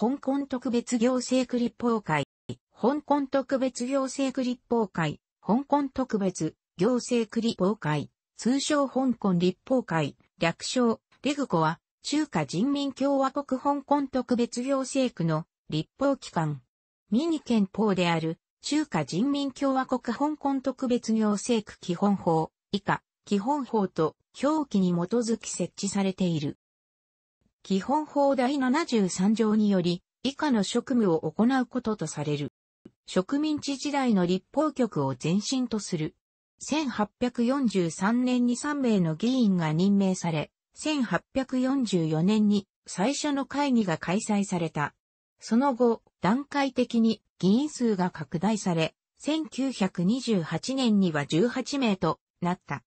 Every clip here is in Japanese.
香港特別行政区立法会、香港特別行政区立法会、香港特別行政区立法会、通称香港立法会、略称、レグコは、中華人民共和国香港特別行政区の立法機関。ミニ憲法である、中華人民共和国香港特別行政区基本法、以下、基本法と表記に基づき設置されている。基本法第73条により、以下の職務を行うこととされる。植民地時代の立法局を前身とする。1843年に3名の議員が任命され、1844年に最初の会議が開催された。その後、段階的に議員数が拡大され、1928年には18名となった。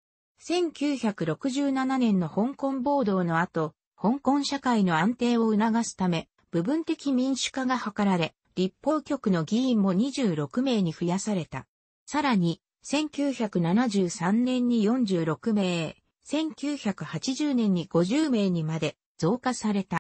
1967年の香港暴動の後、香港社会の安定を促すため、部分的民主化が図られ、立法局の議員も26名に増やされた。さらに、1973年に46名、1980年に50名にまで増加された。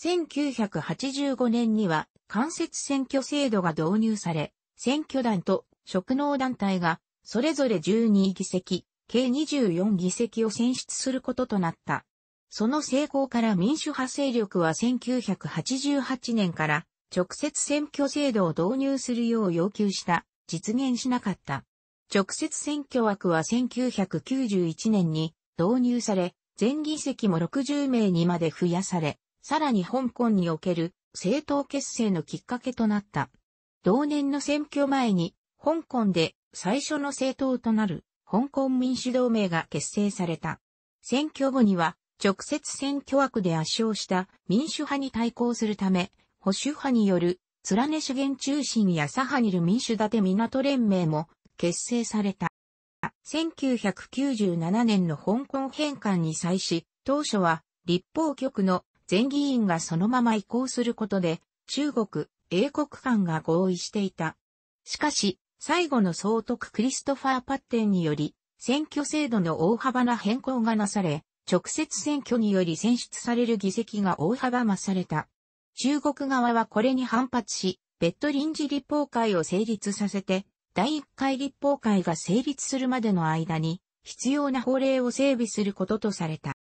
1985年には間接選挙制度が導入され、選挙団と職能団体がそれぞれ12議席、計24議席を選出することとなった。その成功から民主派勢力は1988年から直接選挙制度を導入するよう要求した、実現しなかった。直接選挙枠は1991年に導入され、全議席も60名にまで増やされ、さらに香港における政党結成のきっかけとなった。同年の選挙前に、香港で最初の政党となる香港民主同盟が結成された。選挙後には直接選挙枠で圧勝した民主派に対抗するため、保守派による、貫ね主源中心や左派にいる民主立て港連盟も結成された。1997年の香港返還に際し、当初は立法局の全議員がそのまま移行することで、中国、英国間が合意していた。しかし、最後の総督クリストファー・パッテンにより、選挙制度の大幅な変更がなされ、直接選挙により選出される議席が大幅増された。中国側はこれに反発し、別途臨時立法会を成立させて、第1回立法会が成立するまでの間に、必要な法令を整備することとされた。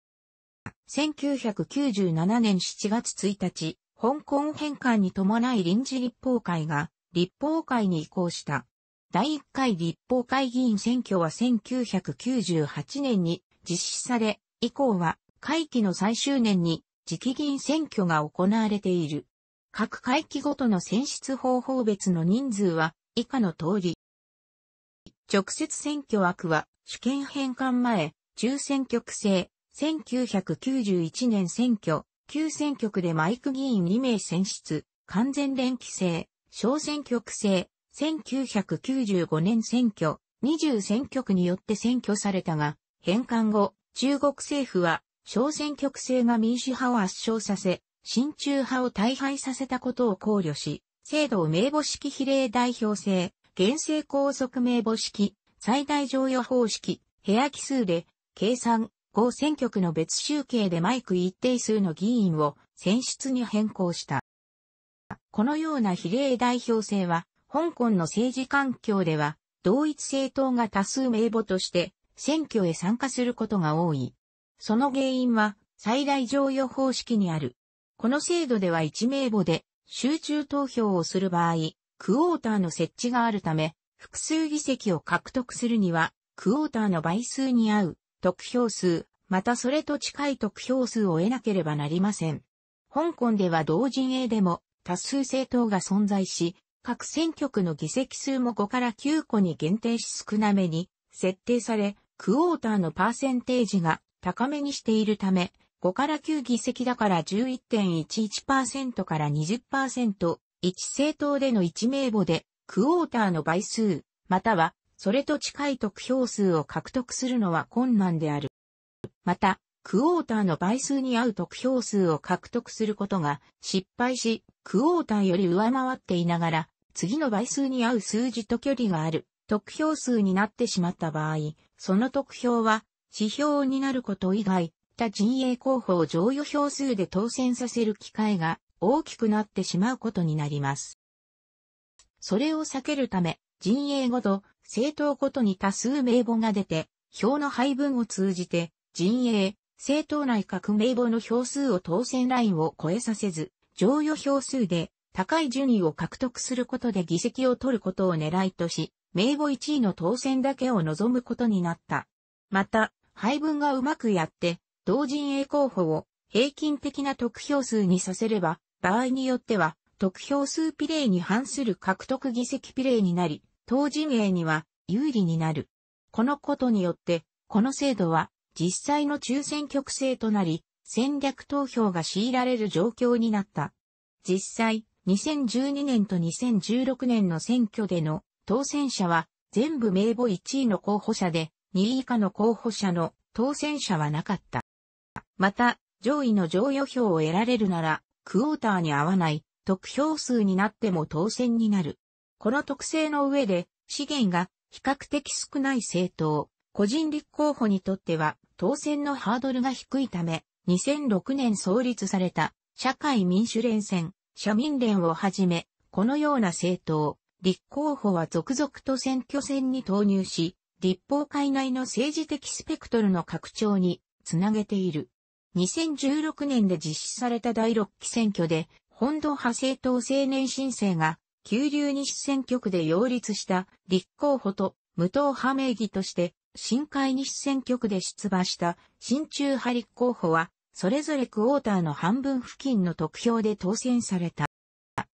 1997年7月1日、香港返還に伴い臨時立法会が立法会に移行した。第1回立法会議員選挙は1998年に実施され、以降は会期の最終年に直議員選挙が行われている。各会期ごとの選出方法別の人数は以下の通り。直接選挙枠は主権返還前、中選挙区制、1991年選挙、旧選挙区でマイク議員2名選出、完全連期制、小選挙区制、1995年選挙、20選挙区によって選挙されたが、返還後、中国政府は、小選挙区制が民主派を圧勝させ、親中派を大敗させたことを考慮し、制度を名簿式比例代表制、現政高速名簿式、最大乗与方式、部屋奇数で、計算、合選挙区の別集計でマイク一定数の議員を選出に変更した。このような比例代表制は、香港の政治環境では、同一政党が多数名簿として選挙へ参加することが多い。その原因は、最大乗与方式にある。この制度では1名簿で集中投票をする場合、クォーターの設置があるため、複数議席を獲得するには、クォーターの倍数に合う、得票数、またそれと近い得票数を得なければなりません。香港では同陣営でも多数政党が存在し、各選挙区の議席数も5から9個に限定し少なめに設定され、クォーターのパーセンテージが高めにしているため、5から9議席だから11.11%から20%、一政党での一名簿で、クォーターの倍数、または、それと近い得票数を獲得するのは困難である。また、クォーターの倍数に合う得票数を獲得することが失敗し、クォーターより上回っていながら、次の倍数に合う数字と距離がある得票数になってしまった場合、その得票は、指標になること以外、他陣営候補を上位票数で当選させる機会が大きくなってしまうことになります。それを避けるため、陣営ごと、政党ごとに多数名簿が出て、票の配分を通じて、陣営、政党内各名簿の票数を当選ラインを超えさせず、上与票数で高い順位を獲得することで議席を取ることを狙いとし、名簿1位の当選だけを望むことになった。また、配分がうまくやって、同陣営候補を平均的な得票数にさせれば、場合によっては、得票数比例に反する獲得議席比例になり、当陣営には有利になる。このことによって、この制度は実際の抽選局制となり、戦略投票が強いられる状況になった。実際、2012年と2016年の選挙での当選者は全部名簿1位の候補者で、2位以下の候補者の当選者はなかった。また、上位の上予票を得られるなら、クォーターに合わない得票数になっても当選になる。この特性の上で、資源が比較的少ない政党、個人立候補にとっては当選のハードルが低いため、2006年創立された社会民主連戦、社民連をはじめ、このような政党、立候補は続々と選挙戦に投入し、立法会内の政治的スペクトルの拡張につなげている。2016年で実施された第6期選挙で、本土派政党青年申請が、急流西選挙区で擁立した立候補と無党派名義として、新海西選挙区で出馬した新中派立候補は、それぞれクォーターの半分付近の得票で当選された。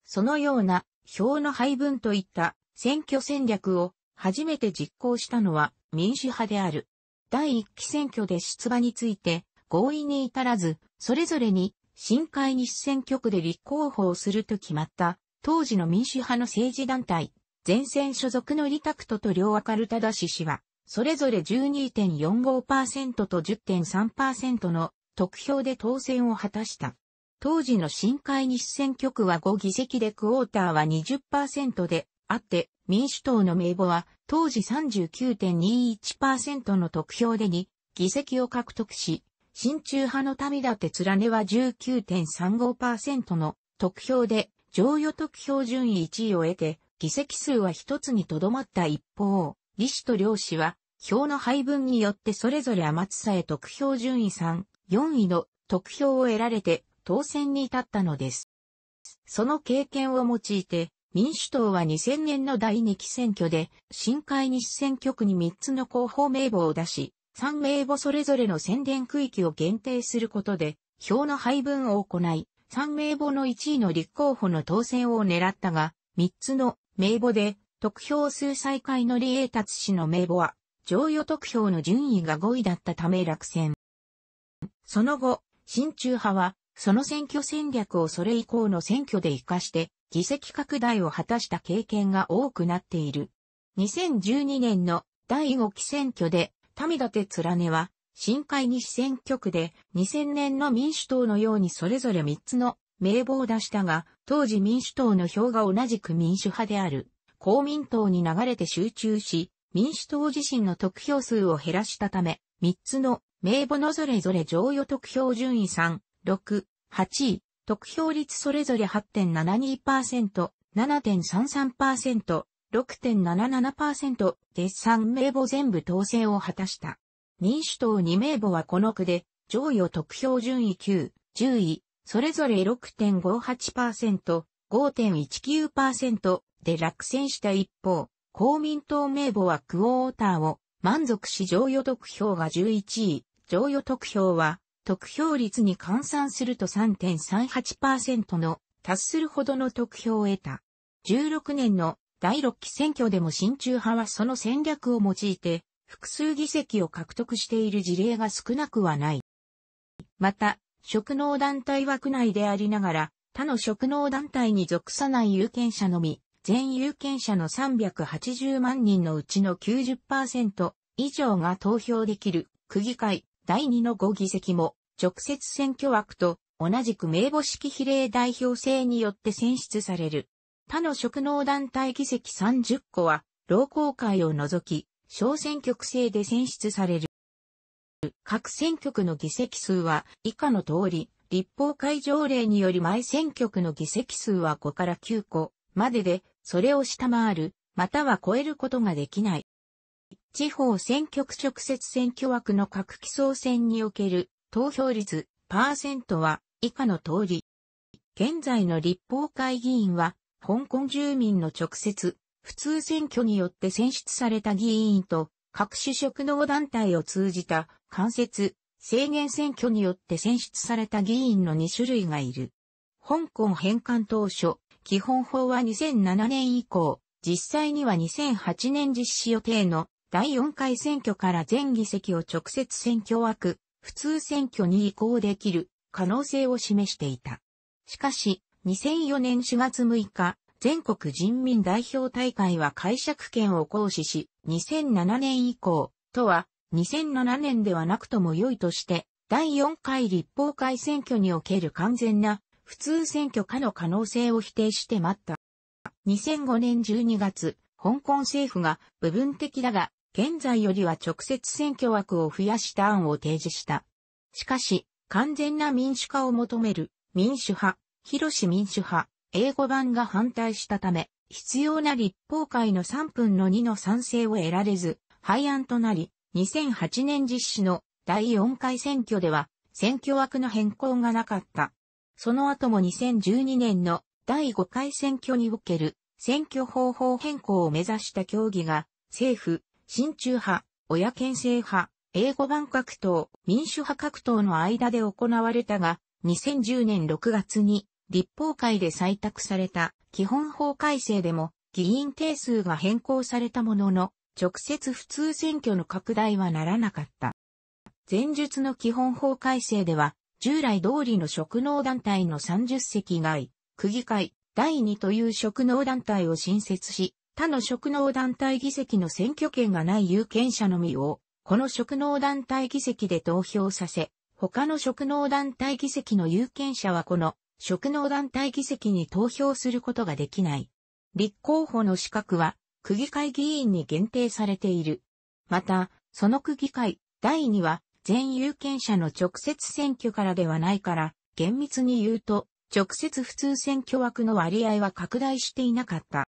そのような票の配分といった選挙戦略を初めて実行したのは民主派である。第一期選挙で出馬について合意に至らず、それぞれに新海西選挙区で立候補をすると決まった当時の民主派の政治団体、前線所属のリタクトと両アカルタダシ氏は、それぞれ12.45%と10.3%の得票で当選を果たした。当時の新会日選挙区は5議席でクォーターは20%であって、民主党の名簿は当時39.21%の得票で2議席を獲得し、親中派の民立て連ねは19.35%の得票で上与得票順位1位を得て、議席数は一つにとどまった一方、李氏と両氏は票の配分によってそれぞれ天さへ得票順位3、4位の得票を得られて当選に至ったのです。その経験を用いて、民主党は2000年の第2期選挙で、新海西選挙区に3つの候補名簿を出し、3名簿それぞれの宣伝区域を限定することで、票の配分を行い、3名簿の1位の立候補の当選を狙ったが、3つの名簿で、得票数最下位の李英達氏の名簿は、上与得票の順位が5位だったため落選。その後、新中派は、その選挙戦略をそれ以降の選挙で活かして、議席拡大を果たした経験が多くなっている。2012年の第5期選挙で、民立て連ねは、新海西選挙区で2000年の民主党のようにそれぞれ3つの名簿を出したが、当時民主党の票が同じく民主派である公民党に流れて集中し、民主党自身の得票数を減らしたため、3つの名簿のそれぞれ上与得票順位3、6、8位、得票率それぞれ8.72%、7.33%、6.77%で3名簿全部当選を果たした。民主党2名簿はこの区で、上位を得票順位9、10位、それぞれ6.58%、5.19%で落選した一方、公民党名簿はクォーターを満足し上与得票が11位、上与得票は得票率に換算すると3.38%の達するほどの得票を得た。16年の第6期選挙でも親中派はその戦略を用いて複数議席を獲得している事例が少なくはない。また、職能団体枠内でありながら他の職能団体に属さない有権者のみ、全有権者の380万人のうちの90%以上が投票できる区議会、第2の5議席も、直接選挙枠と同じく名簿式比例代表制によって選出される。他の職能団体議席30個は、労工会を除き、小選挙区制で選出される。各選挙区の議席数は以下の通り、立法会条例により毎選挙区の議席数は5から9個までで、それを下回る、または超えることができない。地方選挙区直接選挙枠の各基層選における投票率パーセントは以下の通り。現在の立法会議員は、香港住民の直接、普通選挙によって選出された議員と、各種職能団体を通じた間接、制限選挙によって選出された議員の2種類がいる。香港返還当初、基本法は2007年以降、実際には2008年実施予定の第4回選挙から全議席を直接選挙枠、普通選挙に移行できる可能性を示していた。しかし、2004年4月6日、全国人民代表大会は解釈権を行使し、2007年以降、とは、2007年ではなくとも良いとして、第4回立法会選挙における完全な普通選挙化の可能性を否定して待った。2005年12月、香港政府が部分的だが現在よりは直接選挙枠を増やした案を提示した。しかし、完全な民主化を求める民主派、広し民主派、英語版が反対したため、必要な立法会の3分の2の賛成を得られず、廃案となり、2008年実施の第4回選挙では、選挙枠の変更がなかった。その後も2012年の第5回選挙における選挙方法変更を目指した協議が政府、親中派、親憲政派、英語版格闘、民主派格闘の間で行われたが、2010年6月に立法会で採択された基本法改正でも議員定数が変更されたものの、直接普通選挙の拡大はならなかった。前述の基本法改正では、従来通りの職能団体の30席外、区議会、第2という職能団体を新設し、他の職能団体議席の選挙権がない有権者のみを、この職能団体議席で投票させ、他の職能団体議席の有権者はこの職能団体議席に投票することができない。立候補の資格は、区議会議員に限定されている。また、その区議会、第2は、全有権者の直接選挙からではないから、厳密に言うと、直接普通選挙枠の割合は拡大していなかった。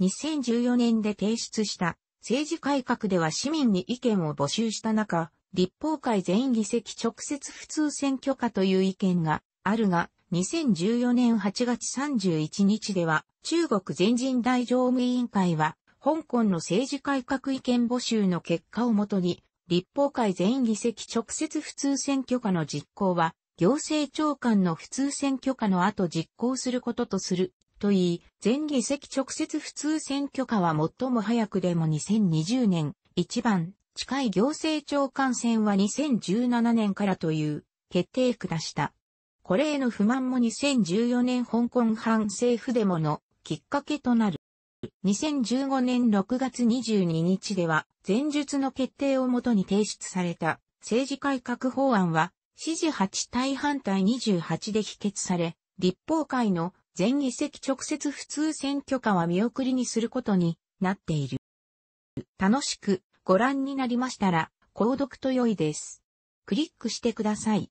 2014年で提出した政治改革では市民に意見を募集した中、立法会全議席直接普通選挙化という意見があるが、2014年8月31日では、中国全人代常務委員会は、香港の政治改革意見募集の結果をもとに、立法会全議席直接普通選挙下の実行は、行政長官の普通選挙下の後実行することとすると言い、全議席直接普通選挙下は最も早くでも2020年、一番近い行政長官選は2017年からという決定下した。これへの不満も2014年香港反政府デモのきっかけとなる。2015年6月22日では、前述の決定をもとに提出された政治改革法案は、支持8対反対28で否決され、立法会の全議席直接普通選挙下は見送りにすることになっている。楽しくご覧になりましたら、購読と良いです。クリックしてください。